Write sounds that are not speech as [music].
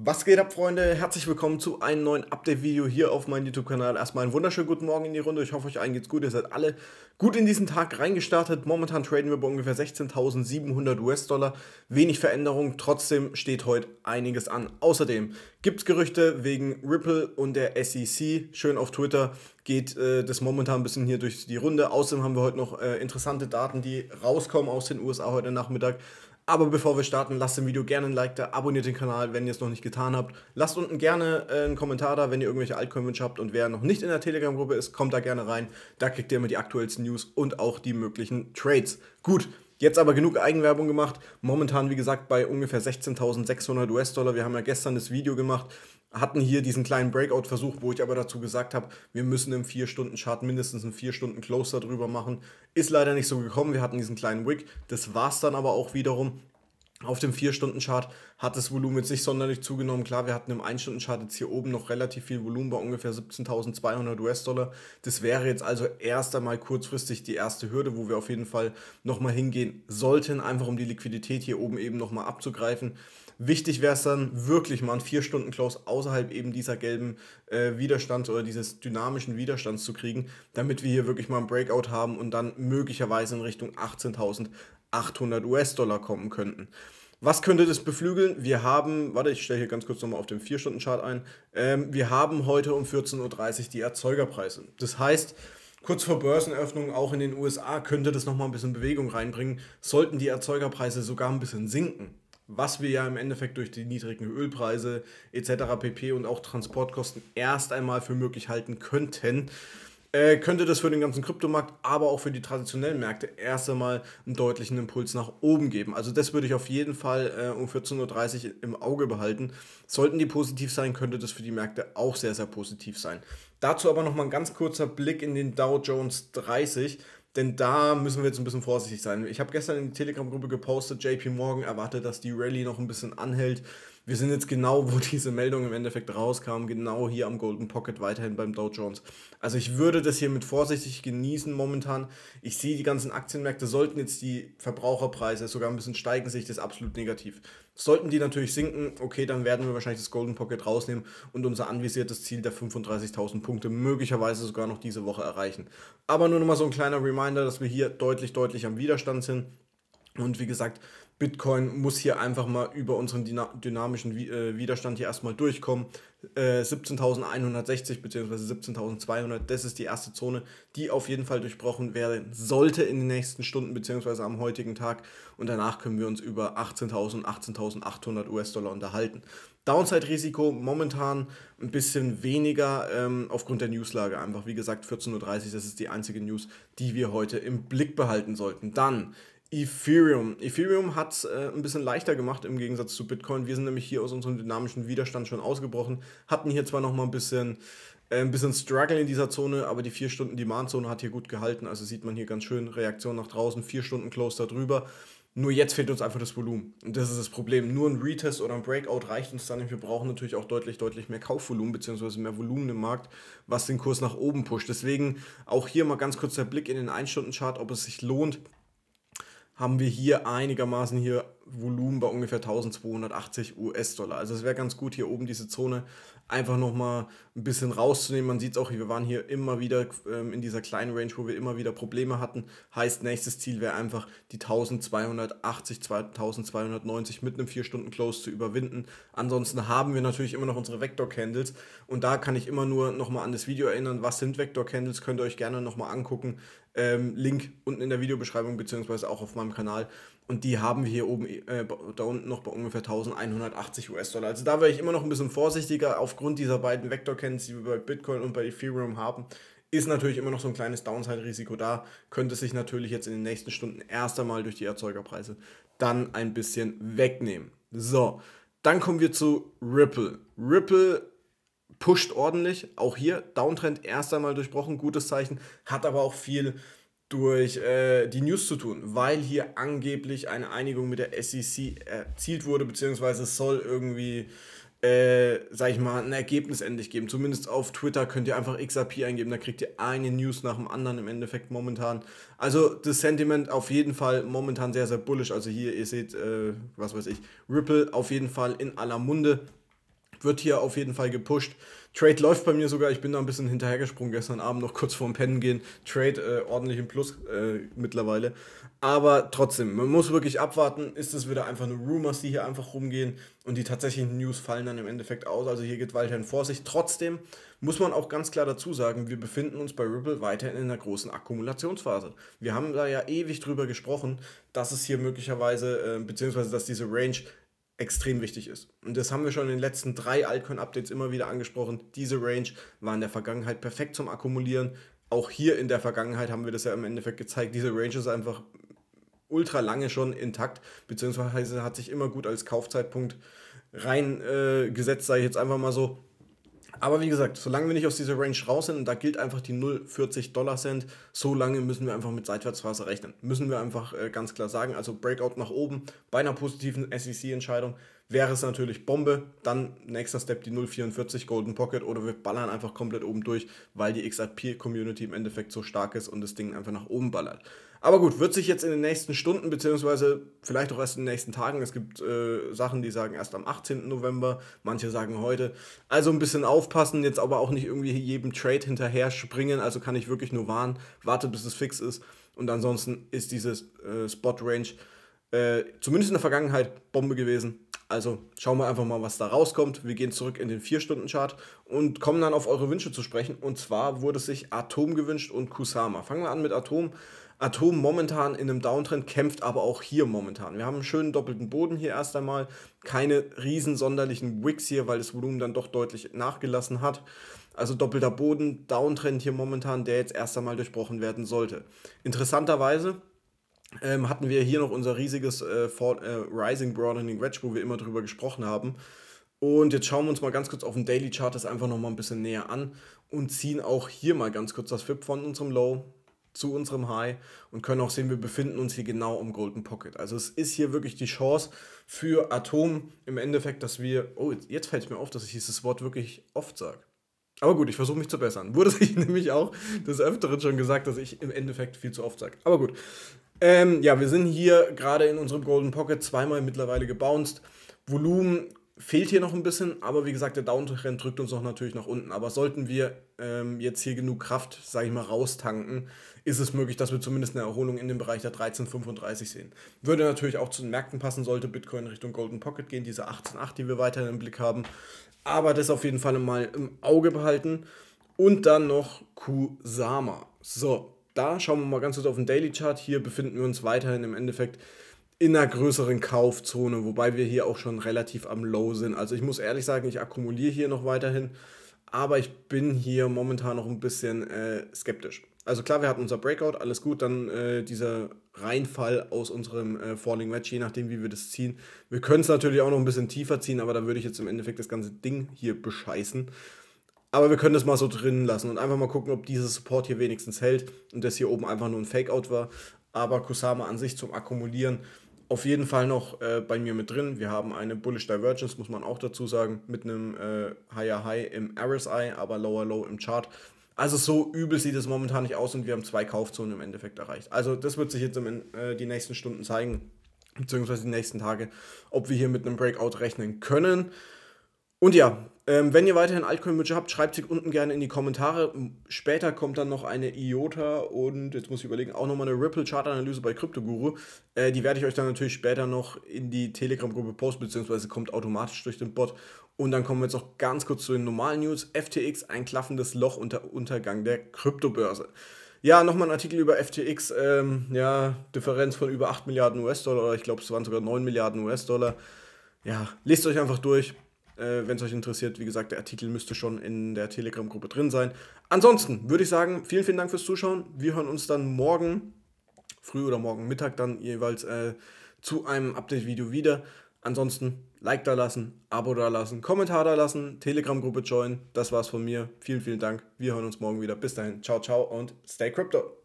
Was geht ab, Freunde? Herzlich willkommen zu einem neuen Update-Video hier auf meinem YouTube-Kanal. Erstmal einen wunderschönen guten Morgen in die Runde. Ich hoffe, euch allen geht's gut. Ihr seid alle gut in diesen Tag reingestartet. Momentan traden wir bei ungefähr 16.700 US-Dollar. Wenig Veränderung, trotzdem steht heute einiges an. Außerdem gibt's Gerüchte wegen Ripple und der SEC. Schön auf Twitter geht äh, das momentan ein bisschen hier durch die Runde. Außerdem haben wir heute noch äh, interessante Daten, die rauskommen aus den USA heute Nachmittag. Aber bevor wir starten, lasst dem Video gerne ein Like da, abonniert den Kanal, wenn ihr es noch nicht getan habt. Lasst unten gerne äh, einen Kommentar da, wenn ihr irgendwelche Altcoin-Wünsche habt. Und wer noch nicht in der Telegram-Gruppe ist, kommt da gerne rein. Da kriegt ihr immer die aktuellsten News und auch die möglichen Trades. Gut, Jetzt aber genug Eigenwerbung gemacht. Momentan, wie gesagt, bei ungefähr 16.600 US-Dollar. Wir haben ja gestern das Video gemacht, hatten hier diesen kleinen Breakout-Versuch, wo ich aber dazu gesagt habe, wir müssen im 4-Stunden-Chart mindestens einen 4-Stunden-Closer drüber machen. Ist leider nicht so gekommen, wir hatten diesen kleinen Wick. Das war es dann aber auch wiederum. Auf dem 4-Stunden-Chart hat das Volumen jetzt nicht sonderlich zugenommen. Klar, wir hatten im 1-Stunden-Chart jetzt hier oben noch relativ viel Volumen bei ungefähr 17.200 US-Dollar. Das wäre jetzt also erst einmal kurzfristig die erste Hürde, wo wir auf jeden Fall nochmal hingehen sollten, einfach um die Liquidität hier oben eben nochmal abzugreifen. Wichtig wäre es dann wirklich mal einen 4-Stunden-Close außerhalb eben dieser gelben äh, Widerstand oder dieses dynamischen Widerstands zu kriegen, damit wir hier wirklich mal einen Breakout haben und dann möglicherweise in Richtung 18.000 800 US-Dollar kommen könnten. Was könnte das beflügeln? Wir haben, warte, ich stelle hier ganz kurz nochmal auf dem 4-Stunden-Chart ein. Ähm, wir haben heute um 14.30 Uhr die Erzeugerpreise. Das heißt, kurz vor Börsenöffnung auch in den USA könnte das nochmal ein bisschen Bewegung reinbringen, sollten die Erzeugerpreise sogar ein bisschen sinken. Was wir ja im Endeffekt durch die niedrigen Ölpreise etc. pp. und auch Transportkosten erst einmal für möglich halten könnten äh, könnte das für den ganzen Kryptomarkt, aber auch für die traditionellen Märkte erst einmal einen deutlichen Impuls nach oben geben. Also das würde ich auf jeden Fall äh, um 14.30 Uhr im Auge behalten. Sollten die positiv sein, könnte das für die Märkte auch sehr, sehr positiv sein. Dazu aber nochmal ein ganz kurzer Blick in den Dow Jones 30. Denn da müssen wir jetzt ein bisschen vorsichtig sein. Ich habe gestern in die Telegram-Gruppe gepostet, JP Morgan erwartet, dass die Rallye noch ein bisschen anhält. Wir sind jetzt genau, wo [laughs] diese Meldung im Endeffekt rauskam, genau hier am Golden Pocket weiterhin beim Dow Jones. Also ich würde das hier mit vorsichtig genießen momentan. Ich sehe die ganzen Aktienmärkte, sollten jetzt die Verbraucherpreise sogar ein bisschen steigen, sehe ich das absolut negativ. Sollten die natürlich sinken, okay, dann werden wir wahrscheinlich das Golden Pocket rausnehmen und unser anvisiertes Ziel der 35.000 Punkte möglicherweise sogar noch diese Woche erreichen. Aber nur nochmal so ein kleiner Reminder, dass wir hier deutlich, deutlich am Widerstand sind. Und wie gesagt, Bitcoin muss hier einfach mal über unseren dynamischen äh, Widerstand hier erstmal durchkommen. 17.160 bzw. 17.200, das ist die erste Zone, die auf jeden Fall durchbrochen werden sollte in den nächsten Stunden bzw. am heutigen Tag. Und danach können wir uns über 18.000, 18.800 US-Dollar unterhalten. Downside-Risiko momentan ein bisschen weniger ähm, aufgrund der Newslage. Einfach wie gesagt, 14.30 Uhr, das ist die einzige News, die wir heute im Blick behalten sollten. Dann Ethereum. Ethereum hat es äh, ein bisschen leichter gemacht im Gegensatz zu Bitcoin. Wir sind nämlich hier aus unserem dynamischen Widerstand schon ausgebrochen, hatten hier zwar nochmal ein bisschen, äh, ein bisschen Struggle in dieser Zone, aber die 4-Stunden-Demand-Zone hat hier gut gehalten. Also sieht man hier ganz schön Reaktion nach draußen, 4 Stunden Close darüber. Nur jetzt fehlt uns einfach das Volumen. Und das ist das Problem. Nur ein Retest oder ein Breakout reicht uns dann nicht. Wir brauchen natürlich auch deutlich, deutlich mehr Kaufvolumen bzw. mehr Volumen im Markt, was den Kurs nach oben pusht. Deswegen auch hier mal ganz kurz der Blick in den 1-Stunden-Chart, ob es sich lohnt, haben wir hier einigermaßen hier Volumen bei ungefähr 1280 US-Dollar. Also es wäre ganz gut, hier oben diese Zone einfach nochmal ein bisschen rauszunehmen. Man sieht es auch, wir waren hier immer wieder ähm, in dieser kleinen Range, wo wir immer wieder Probleme hatten. Heißt, nächstes Ziel wäre einfach die 1280, 1290 mit einem 4-Stunden-Close zu überwinden. Ansonsten haben wir natürlich immer noch unsere Vector-Candles und da kann ich immer nur nochmal an das Video erinnern, was sind Vector-Candles, könnt ihr euch gerne nochmal angucken ähm, Link unten in der Videobeschreibung, beziehungsweise auch auf meinem Kanal. Und die haben wir hier oben, äh, da unten noch bei ungefähr 1180 US-Dollar. Also da wäre ich immer noch ein bisschen vorsichtiger aufgrund dieser beiden Vektorcans, die wir bei Bitcoin und bei Ethereum haben. Ist natürlich immer noch so ein kleines Downside-Risiko da. Könnte sich natürlich jetzt in den nächsten Stunden erst einmal durch die Erzeugerpreise dann ein bisschen wegnehmen. So, dann kommen wir zu Ripple. Ripple pusht ordentlich. Auch hier Downtrend erst einmal durchbrochen, gutes Zeichen, hat aber auch viel durch äh, die News zu tun, weil hier angeblich eine Einigung mit der SEC erzielt wurde, beziehungsweise es soll irgendwie, äh, sag ich mal, ein Ergebnis endlich geben. Zumindest auf Twitter könnt ihr einfach XRP eingeben, da kriegt ihr eine News nach dem anderen im Endeffekt momentan. Also das Sentiment auf jeden Fall momentan sehr, sehr bullish. Also hier, ihr seht, äh, was weiß ich, Ripple auf jeden Fall in aller Munde wird hier auf jeden Fall gepusht. Trade läuft bei mir sogar, ich bin da ein bisschen hinterhergesprungen gestern Abend noch kurz vorm Pennen gehen. Trade äh, ordentlich im Plus äh, mittlerweile. Aber trotzdem, man muss wirklich abwarten, ist es wieder einfach nur Rumors, die hier einfach rumgehen und die tatsächlichen News fallen dann im Endeffekt aus. Also hier geht weiterhin Vorsicht. Trotzdem muss man auch ganz klar dazu sagen, wir befinden uns bei Ripple weiterhin in einer großen Akkumulationsphase. Wir haben da ja ewig drüber gesprochen, dass es hier möglicherweise, äh, beziehungsweise dass diese Range extrem wichtig ist. Und das haben wir schon in den letzten drei Altcoin-Updates immer wieder angesprochen. Diese Range war in der Vergangenheit perfekt zum Akkumulieren. Auch hier in der Vergangenheit haben wir das ja im Endeffekt gezeigt. Diese Range ist einfach ultra lange schon intakt, beziehungsweise hat sich immer gut als Kaufzeitpunkt reingesetzt, äh, sage ich jetzt einfach mal so. Aber wie gesagt, solange wir nicht aus dieser Range raus sind, und da gilt einfach die 0,40 Dollar Cent, so lange müssen wir einfach mit Seitwärtsphase rechnen. Müssen wir einfach äh, ganz klar sagen. Also Breakout nach oben bei einer positiven SEC-Entscheidung wäre es natürlich Bombe. Dann nächster Step die 044 Golden Pocket oder wir ballern einfach komplett oben durch, weil die XRP-Community im Endeffekt so stark ist und das Ding einfach nach oben ballert. Aber gut, wird sich jetzt in den nächsten Stunden, beziehungsweise vielleicht auch erst in den nächsten Tagen, es gibt äh, Sachen, die sagen erst am 18. November, manche sagen heute. Also ein bisschen aufpassen, jetzt aber auch nicht irgendwie jedem Trade hinterher springen. Also kann ich wirklich nur warnen, warte bis es fix ist. Und ansonsten ist dieses äh, Spot Range äh, zumindest in der Vergangenheit Bombe gewesen also schauen wir einfach mal, was da rauskommt. Wir gehen zurück in den 4-Stunden-Chart und kommen dann auf eure Wünsche zu sprechen. Und zwar wurde sich Atom gewünscht und Kusama. Fangen wir an mit Atom. Atom momentan in einem Downtrend, kämpft aber auch hier momentan. Wir haben einen schönen doppelten Boden hier erst einmal. Keine riesen sonderlichen Wicks hier, weil das Volumen dann doch deutlich nachgelassen hat. Also doppelter Boden, Downtrend hier momentan, der jetzt erst einmal durchbrochen werden sollte. Interessanterweise ähm, hatten wir hier noch unser riesiges äh, Fort, äh, Rising Broadening Wedge, wo wir immer drüber gesprochen haben. Und jetzt schauen wir uns mal ganz kurz auf den Daily Chart das einfach nochmal ein bisschen näher an und ziehen auch hier mal ganz kurz das FIP von unserem Low zu unserem High und können auch sehen, wir befinden uns hier genau um Golden Pocket. Also es ist hier wirklich die Chance für Atom im Endeffekt, dass wir, oh, jetzt fällt es mir auf, dass ich dieses Wort wirklich oft sage. Aber gut, ich versuche mich zu bessern. [laughs] Wurde sich nämlich auch des Öfteren schon gesagt, dass ich im Endeffekt viel zu oft sage. Aber gut, ähm, ja, wir sind hier gerade in unserem Golden Pocket zweimal mittlerweile gebounced. Volumen fehlt hier noch ein bisschen, aber wie gesagt, der Downtrend drückt uns noch natürlich nach unten. Aber sollten wir ähm, jetzt hier genug Kraft, sage ich mal, raustanken, ist es möglich, dass wir zumindest eine Erholung in dem Bereich der 1335 sehen. Würde natürlich auch zu den Märkten passen, sollte Bitcoin Richtung Golden Pocket gehen, diese 18,8, die wir weiterhin im Blick haben. Aber das auf jeden Fall mal im Auge behalten. Und dann noch Kusama. So, da schauen wir mal ganz kurz auf den Daily Chart. Hier befinden wir uns weiterhin im Endeffekt in einer größeren Kaufzone, wobei wir hier auch schon relativ am Low sind. Also ich muss ehrlich sagen, ich akkumuliere hier noch weiterhin, aber ich bin hier momentan noch ein bisschen äh, skeptisch. Also klar, wir hatten unser Breakout, alles gut, dann äh, dieser Reinfall aus unserem äh, Falling Wedge, je nachdem, wie wir das ziehen. Wir können es natürlich auch noch ein bisschen tiefer ziehen, aber da würde ich jetzt im Endeffekt das ganze Ding hier bescheißen. Aber wir können das mal so drin lassen und einfach mal gucken, ob dieses Support hier wenigstens hält und das hier oben einfach nur ein Fakeout war. Aber Kusama an sich zum Akkumulieren auf jeden Fall noch äh, bei mir mit drin. Wir haben eine Bullish Divergence, muss man auch dazu sagen, mit einem äh, Higher High im RSI, aber Lower Low im Chart. Also so übel sieht es momentan nicht aus und wir haben zwei Kaufzonen im Endeffekt erreicht. Also das wird sich jetzt im, äh, die nächsten Stunden zeigen, beziehungsweise die nächsten Tage, ob wir hier mit einem Breakout rechnen können. Und ja, ähm, wenn ihr weiterhin Altcoin-Wünsche habt, schreibt sie unten gerne in die Kommentare. Später kommt dann noch eine IOTA und jetzt muss ich überlegen, auch nochmal eine Ripple-Chart-Analyse bei CryptoGuru. Äh, die werde ich euch dann natürlich später noch in die Telegram-Gruppe posten, beziehungsweise kommt automatisch durch den Bot. Und dann kommen wir jetzt noch ganz kurz zu den normalen News. FTX, ein klaffendes Loch unter Untergang der Kryptobörse. Ja, nochmal ein Artikel über FTX. Ähm, ja, Differenz von über 8 Milliarden US-Dollar, oder ich glaube, es waren sogar 9 Milliarden US-Dollar. Ja, lest euch einfach durch. Äh, Wenn es euch interessiert, wie gesagt, der Artikel müsste schon in der Telegram-Gruppe drin sein. Ansonsten würde ich sagen, vielen, vielen Dank fürs Zuschauen. Wir hören uns dann morgen früh oder morgen Mittag dann jeweils äh, zu einem Update-Video wieder. Ansonsten Like da lassen, Abo da lassen, Kommentar da lassen, Telegram-Gruppe joinen. Das war's von mir. Vielen, vielen Dank. Wir hören uns morgen wieder. Bis dahin. Ciao, ciao und stay crypto.